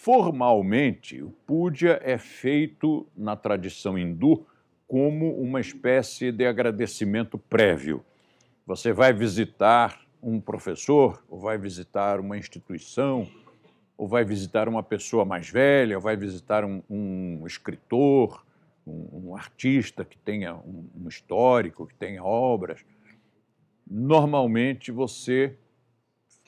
Formalmente, o puja é feito na tradição hindu como uma espécie de agradecimento prévio. Você vai visitar um professor, ou vai visitar uma instituição, ou vai visitar uma pessoa mais velha, ou vai visitar um, um escritor, um, um, artista que tenha um, um histórico, que tenha obras. Normalmente você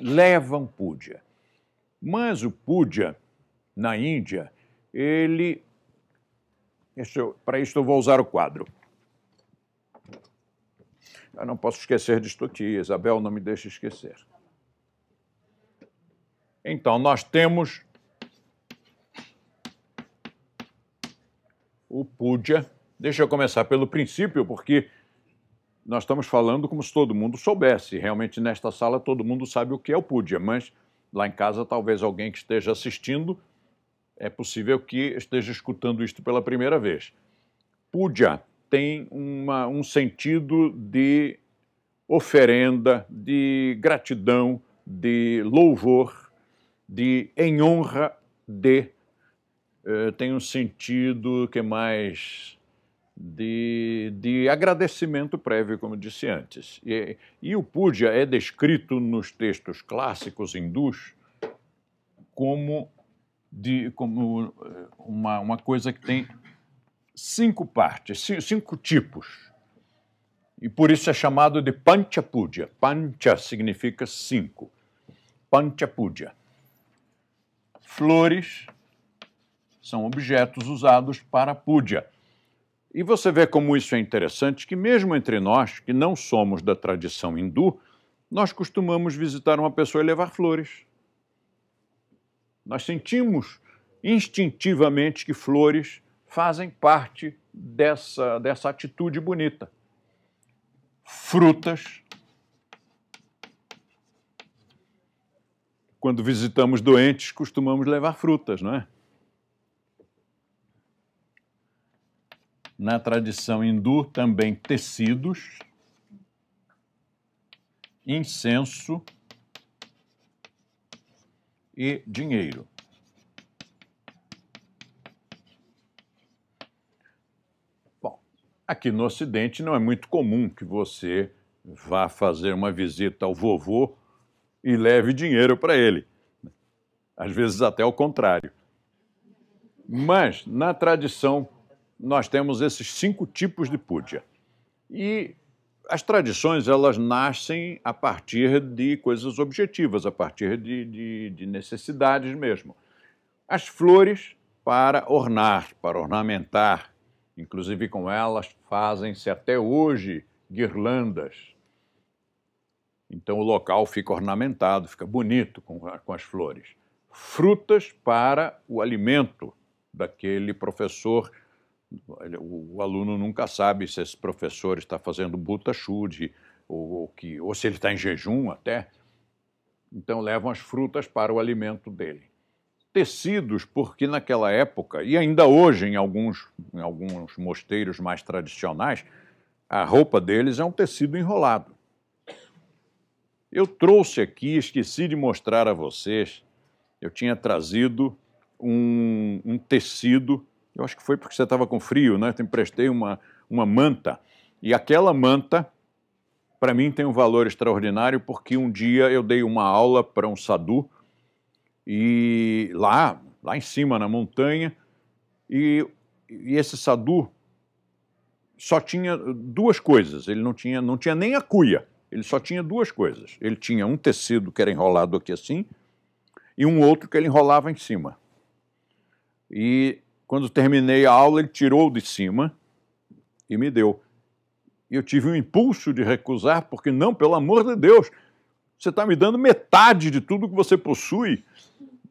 leva um puja. Mas o puja na Índia, ele. Para isso, eu vou usar o quadro. Eu não posso esquecer disto aqui, Isabel, não me deixe esquecer. Então, nós temos o Pudja. Deixa eu começar pelo princípio, porque nós estamos falando como se todo mundo soubesse. Realmente, nesta sala, todo mundo sabe o que é o Pudja, mas lá em casa, talvez alguém que esteja assistindo é possível que esteja escutando isto pela primeira vez. Puja tem uma, um sentido de oferenda, de gratidão, de louvor, de em honra de. Eh, tem um sentido que mais de, de agradecimento prévio, como disse antes. E, e o puja é descrito nos textos clássicos hindus como de como eh, uma, uma coisa que tem cinco partes, cinco tipos. E por isso é chamado de Panchapudya. Pancha significa cinco. Panchapudya. Flores são objetos usados para pudya. E você vê como isso é interessante, que mesmo entre nós, que não somos da tradição hindu, nós costumamos visitar uma pessoa e levar flores. Nós sentimos instintivamente que flores fazem parte dessa, dessa atitude bonita. Frutas. Quando visitamos doentes, costumamos levar frutas, não é? Na tradição hindu, também tecidos, incenso e dinheiro. Bom, aqui no Ocidente não é muito comum que você vá fazer uma visita ao vovô e leve dinheiro para ele. Às vezes até o contrário. Mas na tradição nós temos esses cinco tipos de puja. E as tradições elas nascem a partir de coisas objetivas, a partir de, de, de necessidades mesmo. As flores para ornar, para ornamentar, inclusive com elas fazem-se até hoje guirlandas. Então o local fica ornamentado, fica bonito com, com as flores. Frutas para o alimento daquele professor o, o aluno nunca sabe se esse professor está fazendo butachude ou, ou, que, ou se ele está em jejum até. Então levam as frutas para o alimento dele. Tecidos, porque naquela época, e ainda hoje em alguns, em alguns mosteiros mais tradicionais, a roupa deles é um tecido enrolado. Eu trouxe aqui, esqueci de mostrar a vocês, eu tinha trazido um, um tecido eu acho que foi porque você estava com frio, né? Eu te emprestei uma, uma manta. E aquela manta, para mim, tem um valor extraordinário, porque um dia eu dei uma aula para um sadhu, e lá, lá em cima, na montanha, e, e esse sadhu só tinha duas coisas. Ele não tinha, não tinha nem a cuia. Ele só tinha duas coisas. Ele tinha um tecido que era enrolado aqui assim e um outro que ele enrolava em cima. E quando terminei a aula, ele tirou de cima e me deu. E eu tive um impulso de recusar, porque não, pelo amor de Deus, você está me dando metade de tudo que você possui.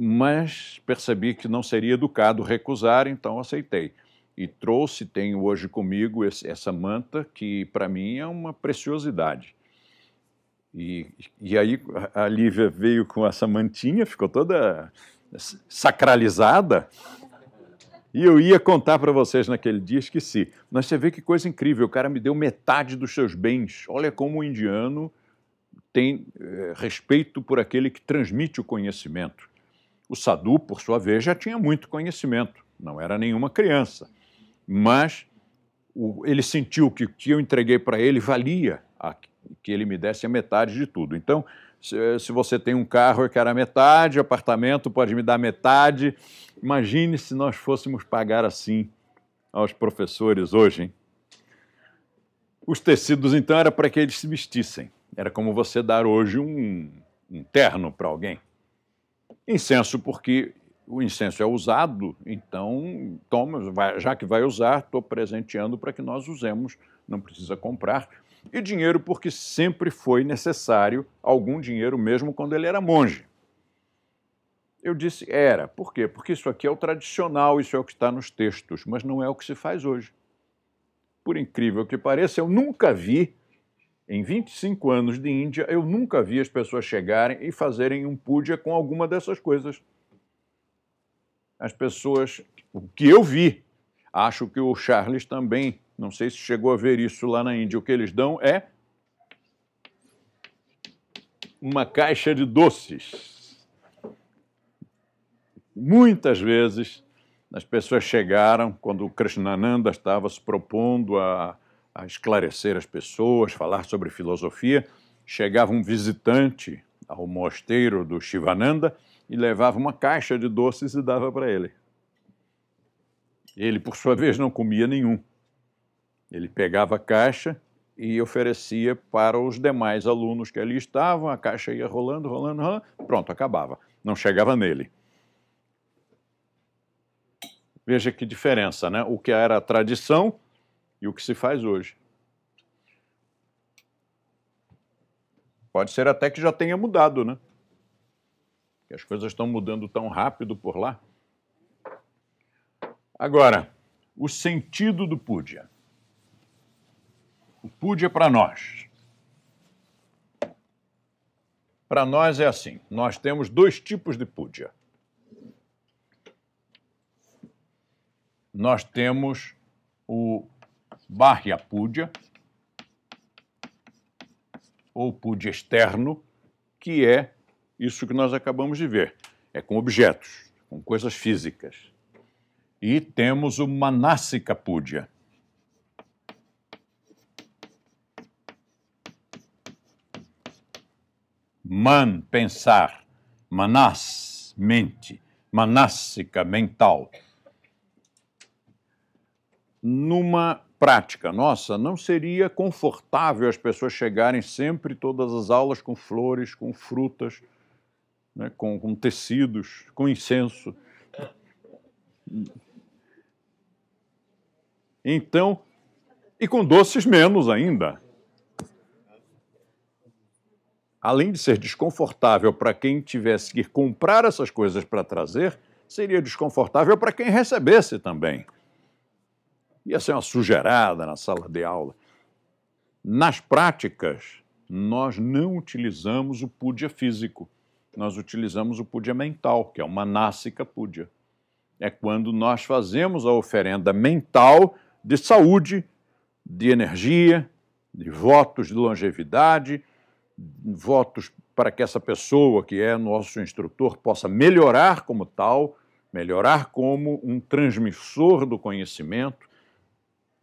Mas percebi que não seria educado recusar, então aceitei. E trouxe, tenho hoje comigo esse, essa manta, que para mim é uma preciosidade. E, e aí a Lívia veio com essa mantinha, ficou toda sacralizada, e eu ia contar para vocês naquele dia, esqueci. Mas você vê que coisa incrível, o cara me deu metade dos seus bens. Olha como o indiano tem é, respeito por aquele que transmite o conhecimento. O Sadu, por sua vez, já tinha muito conhecimento, não era nenhuma criança. Mas o, ele sentiu que o que eu entreguei para ele valia a, que ele me desse a metade de tudo. Então, se, você tem um carro, eu quero a metade, apartamento pode me dar metade. Imagine se nós fôssemos pagar assim aos professores hoje. Hein? Os tecidos, então, era para que eles se vestissem. Era como você dar hoje um, um terno para alguém. Incenso, porque o incenso é usado, então, toma, já que vai usar, estou presenteando para que nós usemos, não precisa comprar e dinheiro porque sempre foi necessário algum dinheiro, mesmo quando ele era monge. Eu disse era. Por quê? Porque isso aqui é o tradicional, isso é o que está nos textos, mas não é o que se faz hoje. Por incrível que pareça, eu nunca vi, em 25 anos de Índia, eu nunca vi as pessoas chegarem e fazerem um puja com alguma dessas coisas. As pessoas, o que eu vi, acho que o Charles também não sei se chegou a ver isso lá na Índia. O que eles dão é uma caixa de doces. Muitas vezes as pessoas chegaram, quando o Krishnananda estava se propondo a, a esclarecer as pessoas, falar sobre filosofia, chegava um visitante ao mosteiro do Shivananda e levava uma caixa de doces e dava para ele. Ele, por sua vez, não comia nenhum. Ele pegava a caixa e oferecia para os demais alunos que ali estavam, a caixa ia rolando, rolando, rolando, pronto, acabava. Não chegava nele. Veja que diferença, né? O que era a tradição e o que se faz hoje. Pode ser até que já tenha mudado, né? Que as coisas estão mudando tão rápido por lá. Agora, o sentido do pudia. O PUD é para nós. Para nós é assim: nós temos dois tipos de púdia. Nós temos o barra púdia, ou púdia externo, que é isso que nós acabamos de ver: é com objetos, com coisas físicas. E temos o manássica púdia man, pensar, manas, mente, manássica, mental. Numa prática nossa, não seria confortável as pessoas chegarem sempre todas as aulas com flores, com frutas, né, com, com tecidos, com incenso. Então, e com doces menos ainda além de ser desconfortável para quem tivesse que comprar essas coisas para trazer, seria desconfortável para quem recebesse também. Ia ser uma sugerada na sala de aula. Nas práticas, nós não utilizamos o púdia físico, nós utilizamos o púdia mental, que é uma nássica púdia. É quando nós fazemos a oferenda mental de saúde, de energia, de votos de longevidade, votos para que essa pessoa, que é nosso instrutor, possa melhorar como tal, melhorar como um transmissor do conhecimento.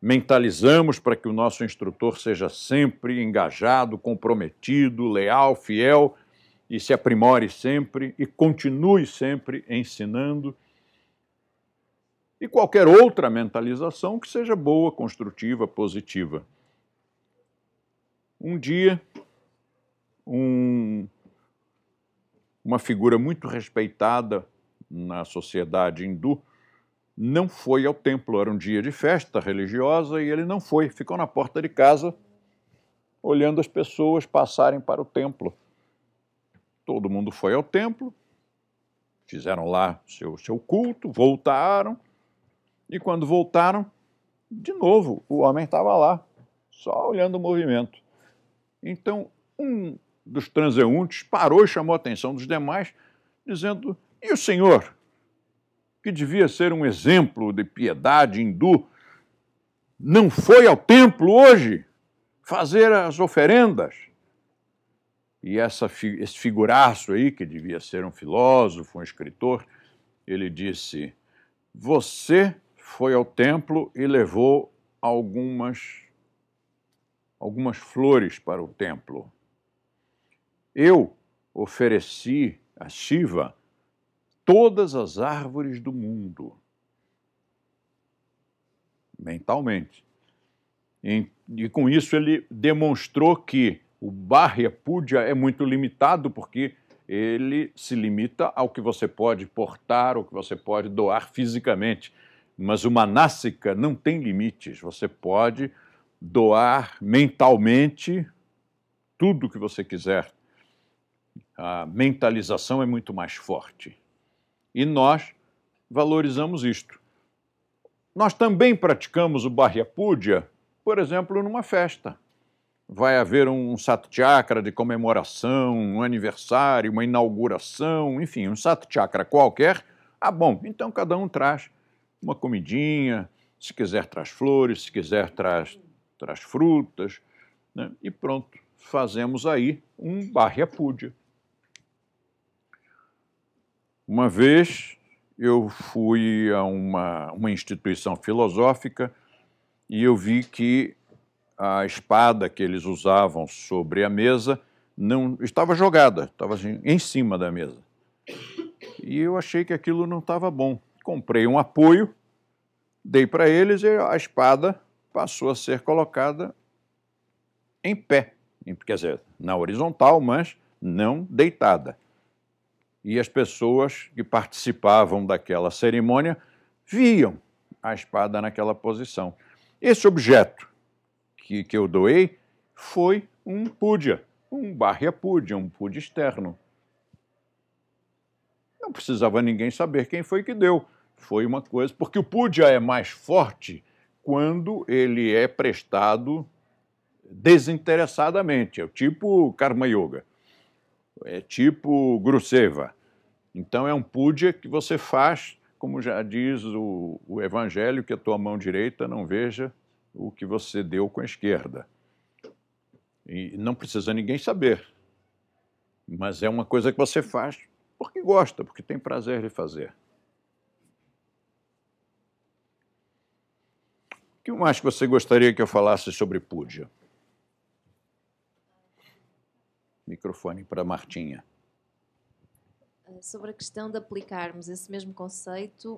Mentalizamos para que o nosso instrutor seja sempre engajado, comprometido, leal, fiel e se aprimore sempre e continue sempre ensinando. E qualquer outra mentalização que seja boa, construtiva, positiva. Um dia um, uma figura muito respeitada na sociedade hindu, não foi ao templo. Era um dia de festa religiosa e ele não foi. Ficou na porta de casa, olhando as pessoas passarem para o templo. Todo mundo foi ao templo, fizeram lá seu, seu culto, voltaram. E quando voltaram, de novo, o homem estava lá, só olhando o movimento. Então, um dos transeuntes parou e chamou a atenção dos demais, dizendo: E o senhor, que devia ser um exemplo de piedade hindu, não foi ao templo hoje fazer as oferendas? E essa, esse figuraço aí, que devia ser um filósofo, um escritor, ele disse: Você foi ao templo e levou algumas, algumas flores para o templo. Eu ofereci a Shiva todas as árvores do mundo, mentalmente. E, e com isso ele demonstrou que o Barya Puja é muito limitado, porque ele se limita ao que você pode portar, ao que você pode doar fisicamente. Mas o Manásika não tem limites. Você pode doar mentalmente tudo o que você quiser a mentalização é muito mais forte. E nós valorizamos isto. Nós também praticamos o Barriapúdia, por exemplo, numa festa. Vai haver um Sat de comemoração, um aniversário, uma inauguração, enfim, um Sat qualquer. Ah, bom, então cada um traz uma comidinha, se quiser traz flores, se quiser traz, traz frutas, né? e pronto, fazemos aí um Barriapúdia. Uma vez eu fui a uma, uma instituição filosófica e eu vi que a espada que eles usavam sobre a mesa não estava jogada, estava assim, em cima da mesa. E eu achei que aquilo não estava bom. Comprei um apoio, dei para eles e a espada passou a ser colocada em pé, quer dizer, na horizontal, mas não deitada e as pessoas que participavam daquela cerimônia viam a espada naquela posição. Esse objeto que, que eu doei foi um púdia, um barria púdia, um púdia externo. Não precisava ninguém saber quem foi que deu. Foi uma coisa, porque o púdia é mais forte quando ele é prestado desinteressadamente, é o tipo karma yoga é tipo Gruseva. Então é um pudia que você faz, como já diz o, o Evangelho, que a tua mão direita não veja o que você deu com a esquerda. E não precisa ninguém saber. Mas é uma coisa que você faz porque gosta, porque tem prazer de fazer. O que mais você gostaria que eu falasse sobre pudia? Microfone para Martinha. Ah, sobre a questão de aplicarmos esse mesmo conceito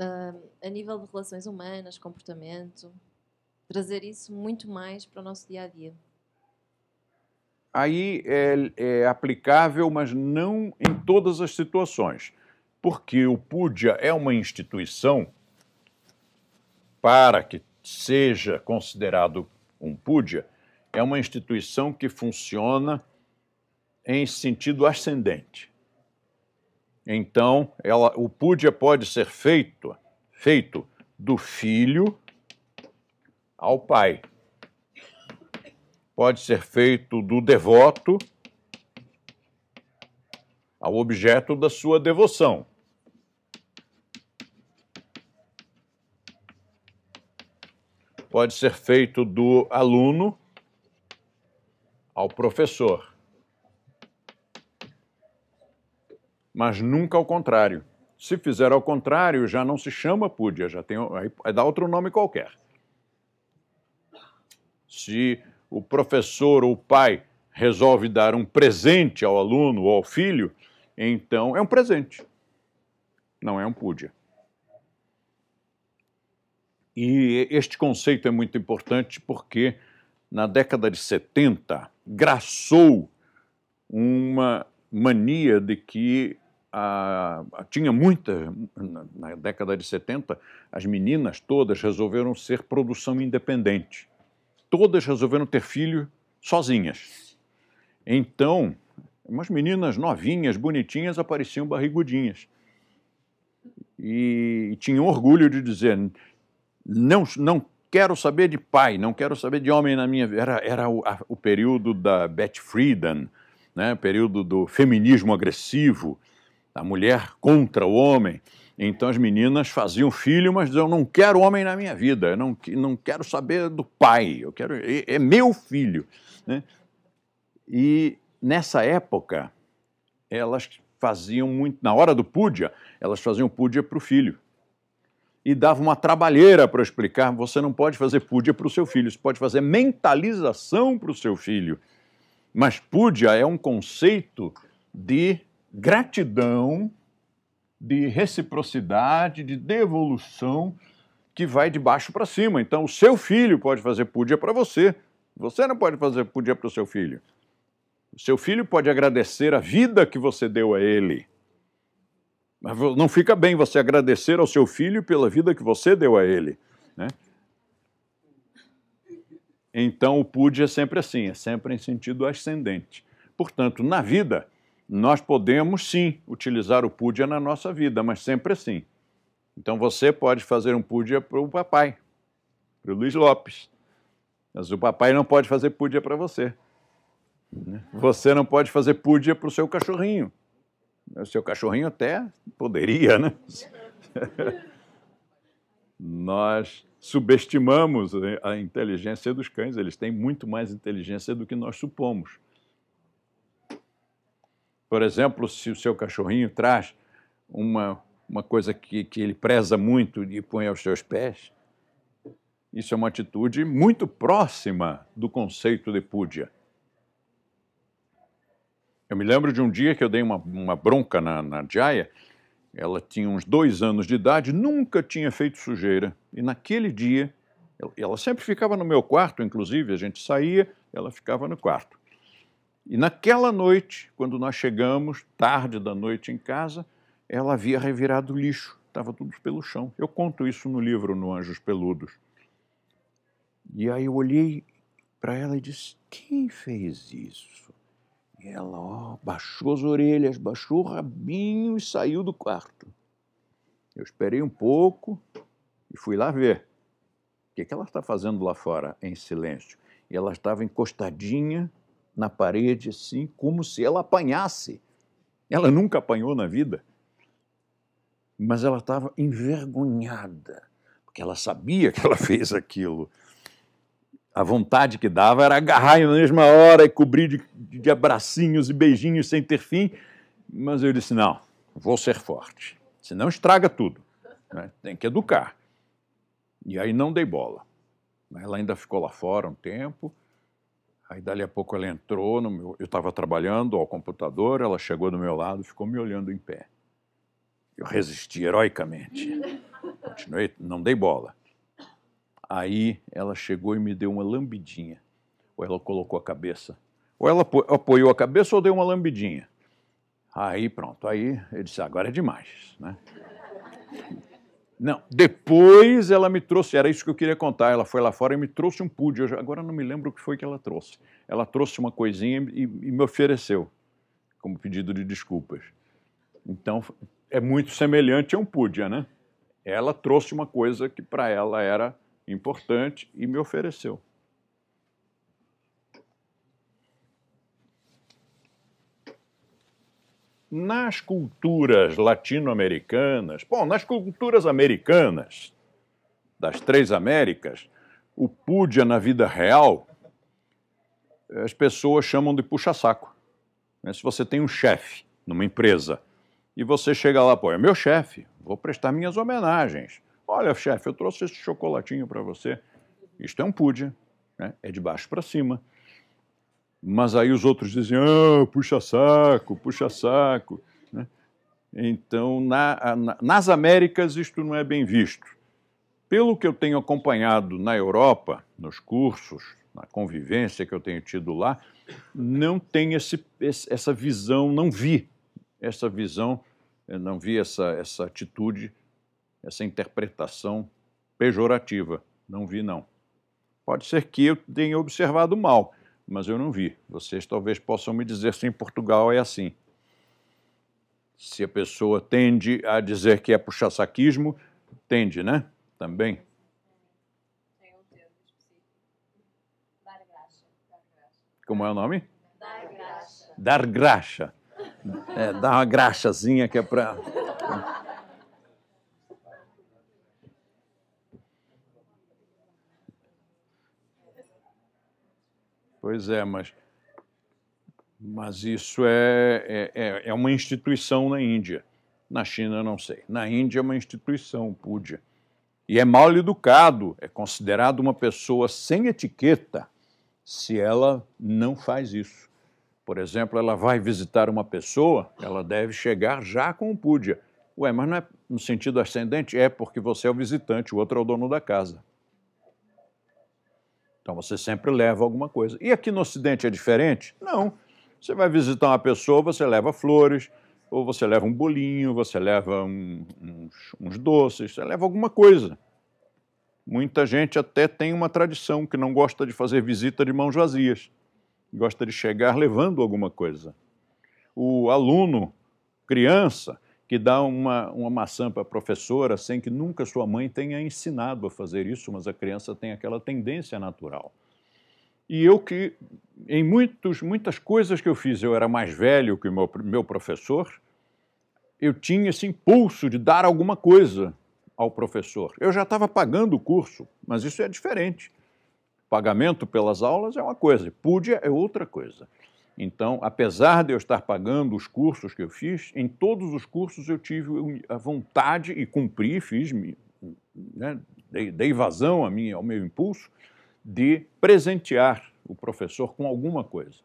uh, a nível de relações humanas, comportamento, trazer isso muito mais para o nosso dia a dia. Aí é, é aplicável, mas não em todas as situações, porque o PUDIA é uma instituição para que seja considerado um PUDIA, é uma instituição que funciona em sentido ascendente. Então, ela, o púdia pode ser feito, feito do filho ao pai. Pode ser feito do devoto ao objeto da sua devoção. Pode ser feito do aluno ao professor. mas nunca ao contrário. Se fizer ao contrário, já não se chama púdia, já tem, aí é dá outro nome qualquer. Se o professor ou o pai resolve dar um presente ao aluno ou ao filho, então é um presente, não é um púdia. E este conceito é muito importante porque na década de 70 graçou uma mania de que a, tinha muitas, na, na, década de 70, as meninas todas resolveram ser produção independente. Todas resolveram ter filho sozinhas. Então, umas meninas novinhas, bonitinhas, apareciam barrigudinhas. E, e tinham orgulho de dizer: não, não quero saber de pai, não quero saber de homem na minha vida. Era, era o, a, o período da Betty Friedan, né? período do feminismo agressivo da mulher contra o homem. Então as meninas faziam filho, mas diziam: não quero homem na minha vida, eu não, não quero saber do pai, eu quero é, é, meu filho. Né? E nessa época, elas faziam muito, na hora do púdia, elas faziam púdia para o filho. E dava uma trabalheira para explicar: você não pode fazer púdia para o seu filho, você pode fazer mentalização para o seu filho. Mas púdia é um conceito de gratidão, de reciprocidade, de devolução que vai de baixo para cima. Então, o seu filho pode fazer pudia para você, você não pode fazer pudia para o seu filho. O seu filho pode agradecer a vida que você deu a ele. Mas não fica bem você agradecer ao seu filho pela vida que você deu a ele. Né? Então, o pudia é sempre assim, é sempre em sentido ascendente. Portanto, na vida, nós podemos sim utilizar o pudia na nossa vida, mas sempre assim. Então você pode fazer um pudia para o papai, para o Luiz Lopes, mas o papai não pode fazer pudia para você. Né? Você não pode fazer pudia para o seu cachorrinho. O seu cachorrinho até poderia, né? nós subestimamos a inteligência dos cães, eles têm muito mais inteligência do que nós supomos. Por exemplo, se o seu cachorrinho traz uma, uma coisa que, que ele preza muito e põe aos seus pés, isso é uma atitude muito próxima do conceito de púdia. Eu me lembro de um dia que eu dei uma, uma bronca na, na Jaya, ela tinha uns dois anos de idade, nunca tinha feito sujeira. E naquele dia, ela, ela sempre ficava no meu quarto, inclusive, a gente saía, ela ficava no quarto. E naquela noite, quando nós chegamos, tarde da noite em casa, ela havia revirado o lixo, estava tudo pelo chão. Eu conto isso no livro, no Anjos Peludos. E aí eu olhei para ela e disse: Quem fez isso? E ela ó, baixou as orelhas, baixou o rabinho e saiu do quarto. Eu esperei um pouco e fui lá ver. O que, é que ela está fazendo lá fora, em silêncio? E ela estava encostadinha na parede, assim, como se ela apanhasse. Ela nunca apanhou na vida. Mas ela estava envergonhada, porque ela sabia que ela fez aquilo. A vontade que dava era agarrar na mesma hora e cobrir de, de abracinhos e beijinhos sem ter fim. Mas eu disse: não, vou ser forte, senão estraga tudo. Né? Tem que educar. E aí não dei bola. Ela ainda ficou lá fora um tempo Aí, dali a pouco, ela entrou, meu... eu estava trabalhando ao computador, ela chegou do meu lado, ficou me olhando em pé. Eu resisti heroicamente. Continuei, não dei bola. Aí ela chegou e me deu uma lambidinha. Ou ela colocou a cabeça. Ou ela apoiou a cabeça ou deu uma lambidinha. Aí pronto, aí ele disse, ah, agora é demais, né? Não, depois ela me trouxe, era isso que eu queria contar. Ela foi lá fora e me trouxe um pude. Eu, agora não me lembro o que foi que ela trouxe. Ela trouxe uma coisinha e, e me ofereceu como pedido de desculpas. Então é muito semelhante a um pude, né? Ela trouxe uma coisa que para ela era importante e me ofereceu. nas culturas latino-americanas, bom, nas culturas americanas, das três Américas, o púdia na vida real, as pessoas chamam de puxa-saco. Né? Se você tem um chefe numa empresa e você chega lá, pô, é meu chefe, vou prestar minhas homenagens. Olha, chefe, eu trouxe esse chocolatinho para você. Isto é um púdia, né? é de baixo para cima. Mas aí os outros dizem, ah, puxa saco, puxa saco. Né? Então, na, na, nas Américas, isto não é bem visto. Pelo que eu tenho acompanhado na Europa, nos cursos, na convivência que eu tenho tido lá, não tem esse, essa visão, não vi essa visão, eh, não vi essa, essa atitude, essa interpretação pejorativa. Não vi, não. Pode ser que eu tenha observado mal, mas eu não vi. Vocês talvez possam me dizer se em Portugal é assim. Se a pessoa tende a dizer que é puxa-saquismo, tende, né? Também. Como é o nome? Dar graxa. Dar graxa. É, dar uma graxazinha que é para. Pois é, mas, mas isso é, é, é, é uma instituição na Índia. Na China, não sei. Na Índia é uma instituição, Púdia. E é mal educado, é considerado uma pessoa sem etiqueta se ela não faz isso. Por exemplo, ela vai visitar uma pessoa, ela deve chegar já com o Púdia. Ué, mas não é no sentido ascendente? É porque você é o visitante, o outro é o dono da casa. Então você sempre leva alguma coisa. E aqui no Ocidente é diferente? Não. Você vai visitar uma pessoa, você leva flores, ou você leva um bolinho, você leva um, uns, uns doces, você leva alguma coisa. Muita gente até tem uma tradição que não gosta de fazer visita de mãos vazias, gosta de chegar levando alguma coisa. O aluno, criança, que dá uma, uma maçã para a professora sem que nunca sua mãe tenha ensinado a fazer isso, mas a criança tem aquela tendência natural. E eu que, em muitos, muitas coisas que eu fiz, eu era mais velho que o meu, meu professor, eu tinha esse impulso de dar alguma coisa ao professor. Eu já estava pagando o curso, mas isso é diferente. Pagamento pelas aulas é uma coisa, pude é outra coisa. Então, apesar de eu estar pagando os cursos que eu fiz, em todos os cursos eu tive a vontade e cumpri, fiz, né, dei, dei vazão a mim, ao meu impulso, de presentear o professor com alguma coisa.